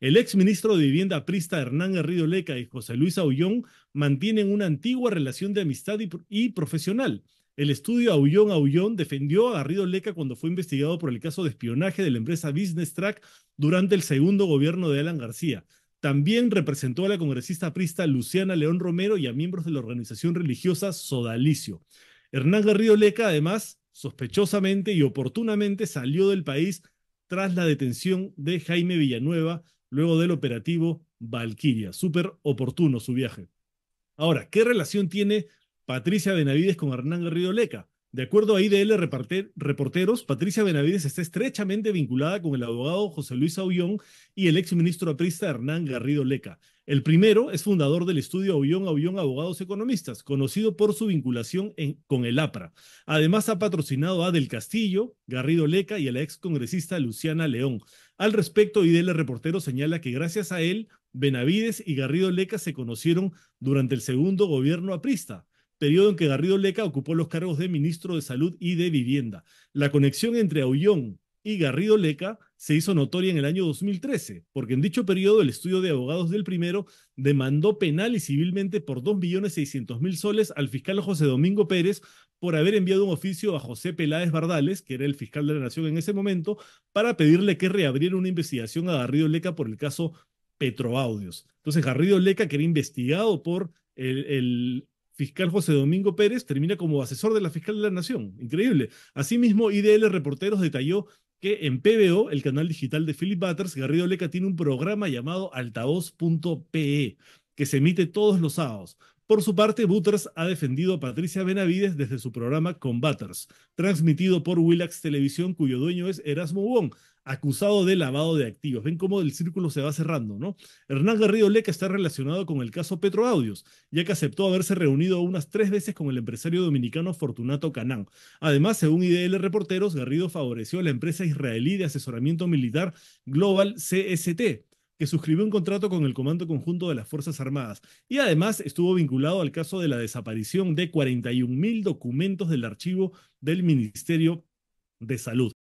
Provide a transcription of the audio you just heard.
El exministro de Vivienda Prista Hernán Garrido Leca y José Luis Aullón mantienen una antigua relación de amistad y, profesional. El estudio Aullón Aullón defendió a Garrido Leca cuando fue investigado por el caso de espionaje de la empresa Business Track durante el segundo gobierno de Alan García. También representó a la congresista prista Luciana León Romero y a miembros de la organización religiosa Sodalicio. Hernán Garrido Leca, además, sospechosamente y oportunamente salió del país tras la detención de Jaime Villanueva, luego del operativo Valquiria. Súper oportuno su viaje. Ahora, ¿qué relación tiene Patricia Benavides con Hernán Garrido Leca? De acuerdo a IDL Reporteros, Patricia Benavides está estrechamente vinculada con el abogado José Luis Aullón y el exministro aprista Hernán Garrido Leca. El primero es fundador del estudio Aullón Aullón Abogados Economistas, conocido por su vinculación con el APRA. Además ha patrocinado a Del Castillo, Garrido Leca y a la congresista Luciana León. Al respecto, IDL Reportero señala que gracias a él, Benavides y Garrido Leca se conocieron durante el segundo gobierno aprista periodo en que Garrido Leca ocupó los cargos de ministro de Salud y de Vivienda. La conexión entre Aullón y Garrido Leca se hizo notoria en el año 2013, porque en dicho periodo el estudio de abogados del primero demandó penal y civilmente por 2.600.000 soles al fiscal José Domingo Pérez por haber enviado un oficio a José Peláez Bardales, que era el fiscal de la Nación en ese momento, para pedirle que reabriera una investigación a Garrido Leca por el caso Petroaudios. Entonces, Garrido Leca, que era investigado por el fiscal José Domingo Pérez termina como asesor de la fiscal de la Nación. Increíble. Asimismo, IDL Reporteros detalló que en PBO, el canal digital de Philip Butters, Garrido Leca tiene un programa llamado altavoz.pe, que se emite todos los sábados. Por su parte, Butters ha defendido a Patricia Benavides desde su programa combatters transmitido por Willax Televisión, cuyo dueño es Erasmo Wong, acusado de lavado de activos. Ven cómo el círculo se va cerrando, ¿no? Hernán Garrido Leca está relacionado con el caso Petroaudios, ya que aceptó haberse reunido unas tres veces con el empresario dominicano Fortunato Canán. Además, según IDL Reporteros, Garrido favoreció a la empresa israelí de asesoramiento militar Global CST, que suscribió un contrato con el Comando Conjunto de las Fuerzas Armadas y además estuvo vinculado al caso de la desaparición de mil documentos del archivo del Ministerio de Salud.